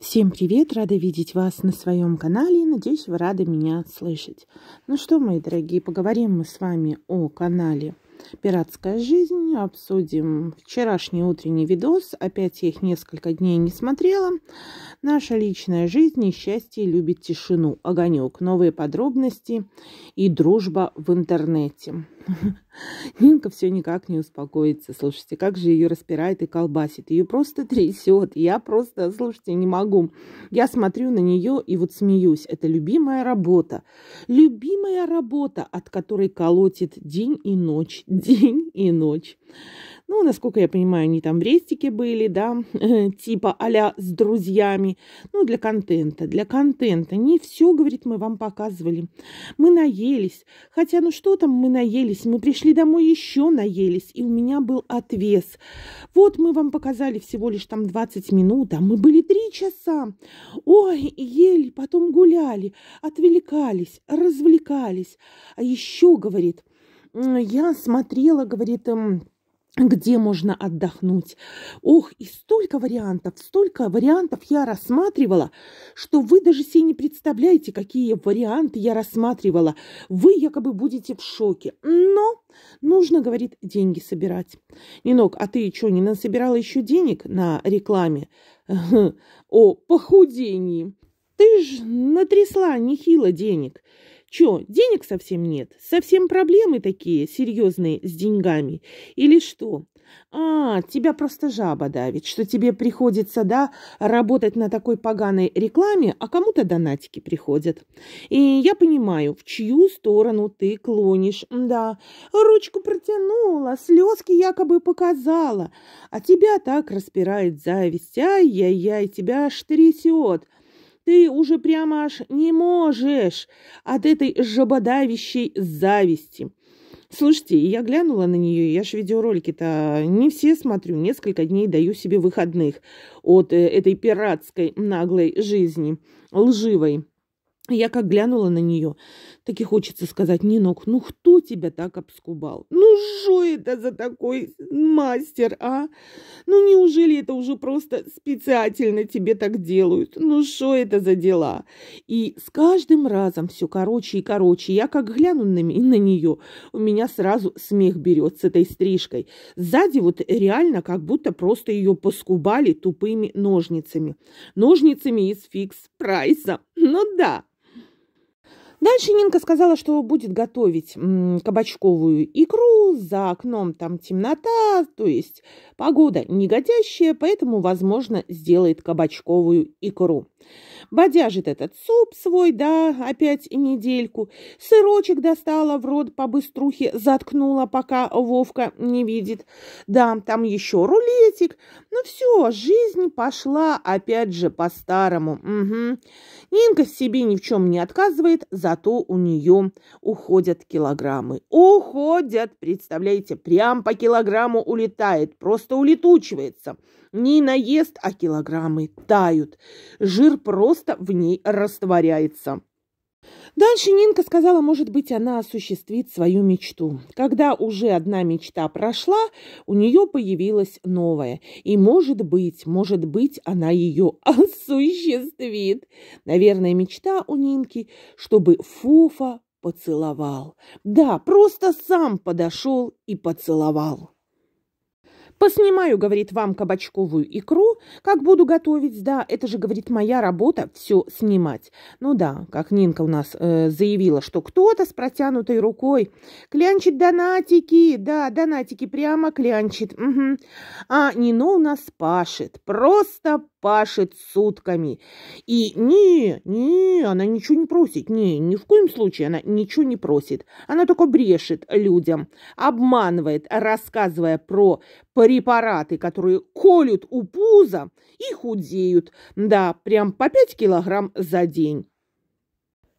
Всем привет! Рада видеть вас на своем канале. Надеюсь, вы рады меня слышать. Ну что, мои дорогие, поговорим мы с вами о канале «Пиратская жизнь». Обсудим вчерашний утренний видос. Опять я их несколько дней не смотрела. Наша личная жизнь и счастье любит тишину. Огонек. Новые подробности и дружба в интернете. Нинка все никак не успокоится. Слушайте, как же ее распирает и колбасит. Ее просто трясет. Я просто, слушайте, не могу. Я смотрю на нее и вот смеюсь. Это любимая работа. Любимая работа, от которой колотит день и ночь. День и ночь. Ну, насколько я понимаю, они там в рестике были, да, типа а с друзьями. Ну, для контента, для контента. Не все, говорит, мы вам показывали. Мы наелись. Хотя, ну что там мы наелись? Мы пришли домой еще наелись, и у меня был отвес. Вот мы вам показали всего лишь там 20 минут, а мы были 3 часа. Ой, ели, потом гуляли, отвлекались, развлекались. А еще, говорит, я смотрела, говорит, эм, где можно отдохнуть. Ох, и столько вариантов, столько вариантов я рассматривала, что вы даже себе не представляете, какие варианты я рассматривала. Вы якобы будете в шоке. Но нужно, говорит, деньги собирать. Нинок, а ты что, не насобирала еще денег на рекламе о похудении? Ты ж натрясла нехило денег. Чё, денег совсем нет? Совсем проблемы такие серьезные с деньгами? Или что? А, тебя просто жаба давит, что тебе приходится, да, работать на такой поганой рекламе, а кому-то донатики приходят. И я понимаю, в чью сторону ты клонишь. Да, ручку протянула, слезки якобы показала, а тебя так распирает зависть. Ай-яй-яй, тебя аж трясет. Ты уже прямо аж не можешь от этой жабодавящей зависти. Слушайте, я глянула на нее, я же видеоролики-то не все смотрю, несколько дней даю себе выходных от э, этой пиратской наглой жизни, лживой. Я как глянула на нее, так и хочется сказать, Нинок, ну кто тебя так обскубал? Ну что это за такой мастер, а? Ну неужели это уже просто специально тебе так делают? Ну что это за дела? И с каждым разом все короче и короче. Я как гляну на, на нее, у меня сразу смех берет с этой стрижкой. Сзади вот реально как будто просто ее поскубали тупыми ножницами. Ножницами из фикс-прайса. Ну да. Дальше Нинка сказала, что будет готовить кабачковую икру, за окном там темнота, то есть погода негодящая, поэтому, возможно, сделает кабачковую икру. Бодяжит этот суп свой, да, опять недельку. Сырочек достала в рот по быструхе, заткнула, пока Вовка не видит. Да, там еще рулетик. Ну все, жизнь пошла опять же по-старому. Угу. Нинка в себе ни в чем не отказывает, за зато у нее уходят килограммы. Уходят, представляете, прям по килограмму улетает, просто улетучивается. Не наест, а килограммы тают. Жир просто в ней растворяется. Дальше Нинка сказала, может быть, она осуществит свою мечту. Когда уже одна мечта прошла, у нее появилась новая. И, может быть, может быть, она ее осуществит. Наверное, мечта у Нинки, чтобы Фуфа поцеловал. Да, просто сам подошел и поцеловал. Поснимаю, говорит, вам кабачковую икру, как буду готовить. Да, это же, говорит, моя работа все снимать. Ну да, как Нинка у нас э, заявила, что кто-то с протянутой рукой клянчит донатики. Да, донатики прямо клянчит. Угу. А Нино у нас пашет. Просто пашет сутками. И не, не, она ничего не просит. Не, ни в коем случае она ничего не просит. Она только брешет людям, обманывает, рассказывая про препараты, которые колют у пуза и худеют, да, прям по 5 килограмм за день.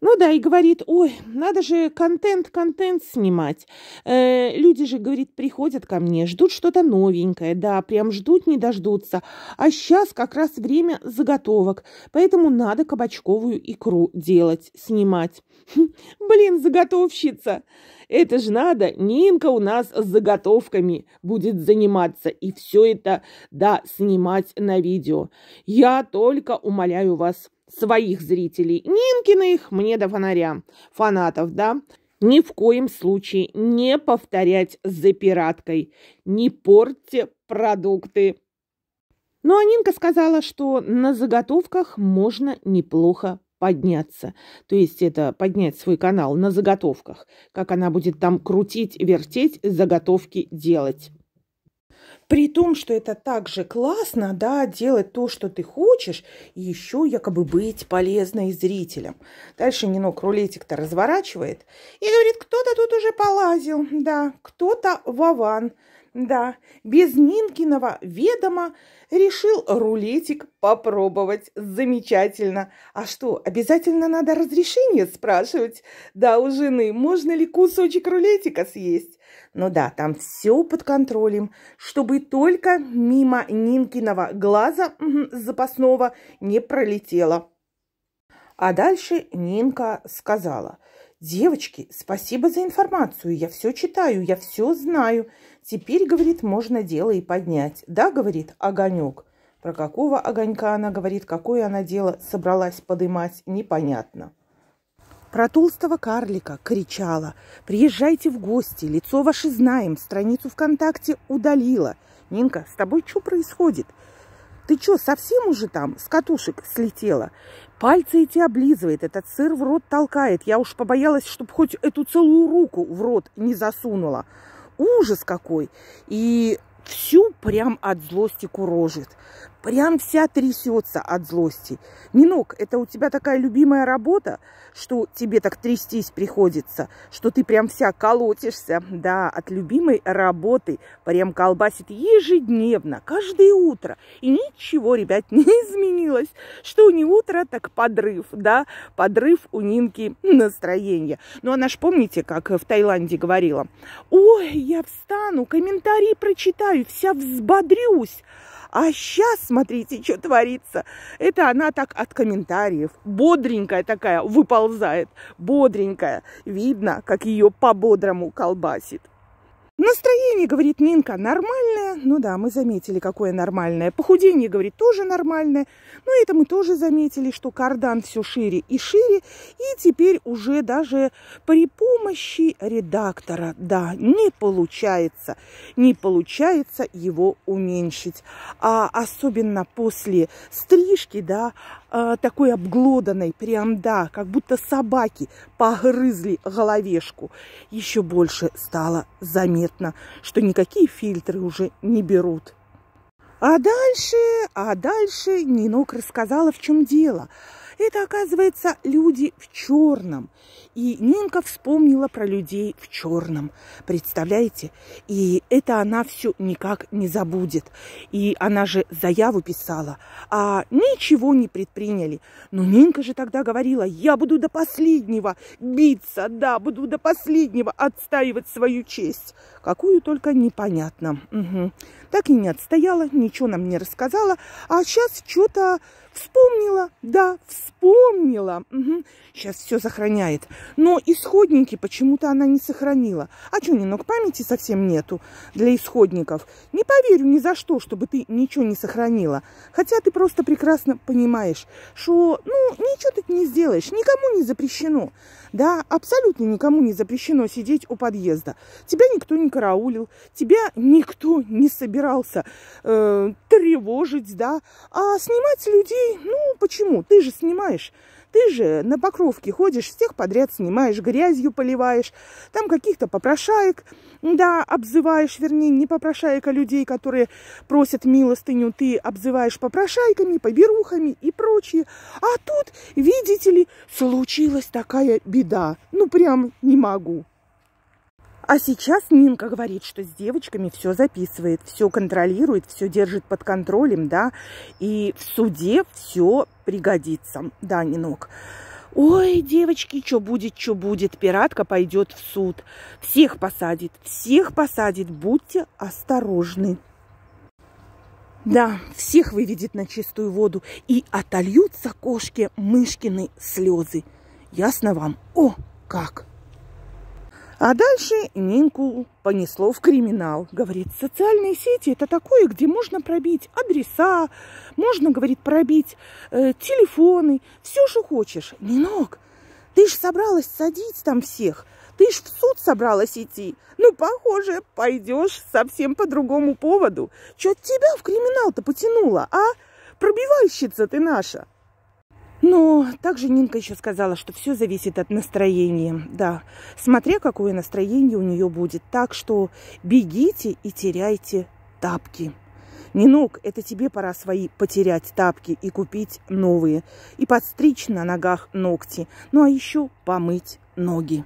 Ну да, и говорит, ой, надо же контент, контент снимать. Э, люди же, говорит, приходят ко мне, ждут что-то новенькое, да, прям ждут, не дождутся. А сейчас как раз время заготовок, поэтому надо кабачковую икру делать, снимать. Хм, блин, заготовщица! Это же надо, Нинка у нас с заготовками будет заниматься и все это, да, снимать на видео. Я только умоляю вас, своих зрителей. их мне до фонаря. Фанатов, да? Ни в коем случае не повторять за пираткой. Не портьте продукты. Ну а Нинка сказала, что на заготовках можно неплохо подняться. То есть это поднять свой канал на заготовках. Как она будет там крутить, вертеть, заготовки делать. При том, что это также классно, да, делать то, что ты хочешь, и еще якобы быть полезной зрителям. Дальше Нинок рулетик-то разворачивает и говорит, кто-то тут уже полазил, да, кто-то Вован, да, без Нинкиного ведома решил рулетик попробовать. Замечательно. А что, обязательно надо разрешение спрашивать? Да, у жены, можно ли кусочек рулетика съесть? Ну да, там все под контролем, чтобы только мимо Нинкиного глаза запасного не пролетело. А дальше Нинка сказала – «Девочки, спасибо за информацию. Я все читаю, я все знаю. Теперь, говорит, можно дело и поднять. Да, говорит, огонек. Про какого огонька она говорит, какое она дело собралась подымать, непонятно. Про толстого карлика кричала. «Приезжайте в гости, лицо ваше знаем, страницу ВКонтакте удалила». «Нинка, с тобой что происходит? Ты что, совсем уже там с катушек слетела? Пальцы эти облизывает, этот сыр в рот толкает. Я уж побоялась, чтобы хоть эту целую руку в рот не засунула. Ужас какой!» И всю прям от злости курожит. Прям вся трясется от злости. Нинок, это у тебя такая любимая работа, что тебе так трястись приходится, что ты прям вся колотишься, да, от любимой работы. Прям колбасит ежедневно, каждое утро. И ничего, ребят, не изменилось, что не утро, так подрыв, да, подрыв у Нинки настроения. Ну, она ж, помните, как в Таиланде говорила, ой, я встану, комментарии прочитаю, вся взбодрюсь. А сейчас, смотрите, что творится. Это она так от комментариев. Бодренькая такая выползает. Бодренькая. Видно, как ее по-бодрому колбасит. Настроение, говорит Нинка, нормальное. Ну да, мы заметили, какое нормальное. Похудение, говорит, тоже нормальное. Но ну, это мы тоже заметили, что кардан все шире и шире. И теперь уже даже при помощи редактора, да, не получается. Не получается его уменьшить. А особенно после стрижки, да, Э, такой обглоданной, прям да, как будто собаки погрызли головешку. Еще больше стало заметно, что никакие фильтры уже не берут. А дальше, а дальше Нинок рассказала, в чем дело. Это, оказывается, люди в черном. И Нинка вспомнила про людей в черном, представляете? И это она все никак не забудет. И она же заяву писала, а ничего не предприняли. Но Нинка же тогда говорила, я буду до последнего биться, да, буду до последнего отстаивать свою честь. Какую только непонятно. Угу. Так и не отстояла, ничего нам не рассказала. А сейчас что-то вспомнила, да, вспомнила. Угу. Сейчас все сохраняет. Но исходники почему-то она не сохранила. А что, Нинок, памяти совсем нету для исходников? Не поверю ни за что, чтобы ты ничего не сохранила. Хотя ты просто прекрасно понимаешь, что, ну, ничего ты не сделаешь, никому не запрещено. Да, абсолютно никому не запрещено сидеть у подъезда. Тебя никто не караулил, тебя никто не собирался э, тревожить, да. А снимать людей, ну почему? Ты же снимаешь. Ты же на покровке ходишь, всех подряд снимаешь, грязью поливаешь, там каких-то попрошаек, да, обзываешь, вернее, не попрошаек, а людей, которые просят милостыню, ты обзываешь попрошайками, поберухами и прочее. А тут, видите ли, случилась такая беда. Ну, прям не могу. А сейчас Нинка говорит, что с девочками все записывает, все контролирует, все держит под контролем, да, и в суде все пригодится, да, Нинок. Ой, девочки, что будет, что будет, пиратка пойдет в суд, всех посадит, всех посадит, будьте осторожны. Да, всех выведет на чистую воду, и отольются кошки мышкины слезы. Ясно вам? О, как! А дальше Нинку понесло в криминал. Говорит, социальные сети это такое, где можно пробить адреса, можно, говорит, пробить э, телефоны, все, что хочешь. Нинок, ты ж собралась садить там всех. Ты ж в суд собралась идти. Ну, похоже, пойдешь совсем по другому поводу. Чё от тебя в криминал-то потянуло, а? Пробивальщица ты наша. Но также Нинка еще сказала, что все зависит от настроения. Да, смотря какое настроение у нее будет. Так что бегите и теряйте тапки. Нинок, это тебе пора свои потерять тапки и купить новые. И подстричь на ногах ногти. Ну, а еще помыть ноги.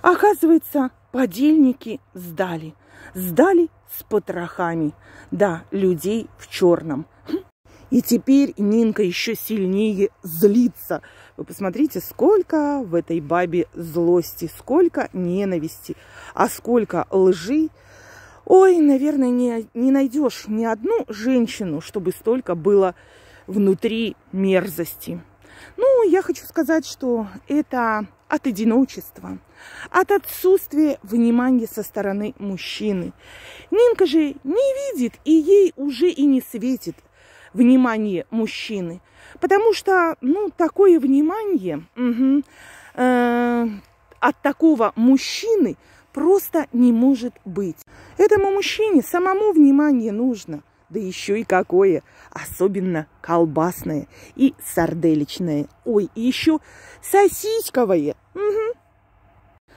Оказывается, подельники сдали. Сдали с потрохами. Да, людей в черном. И теперь Нинка еще сильнее злится. Вы посмотрите, сколько в этой бабе злости, сколько ненависти, а сколько лжи. Ой, наверное, не, не найдешь ни одну женщину, чтобы столько было внутри мерзости. Ну, я хочу сказать, что это от одиночества, от отсутствия внимания со стороны мужчины. Нинка же не видит, и ей уже и не светит внимание мужчины. Потому что, ну, такое внимание угу, э, от такого мужчины просто не может быть. Этому мужчине самому внимание нужно. Да еще и какое, особенно колбасное и сарделичное. Ой, еще сосисковое. Угу.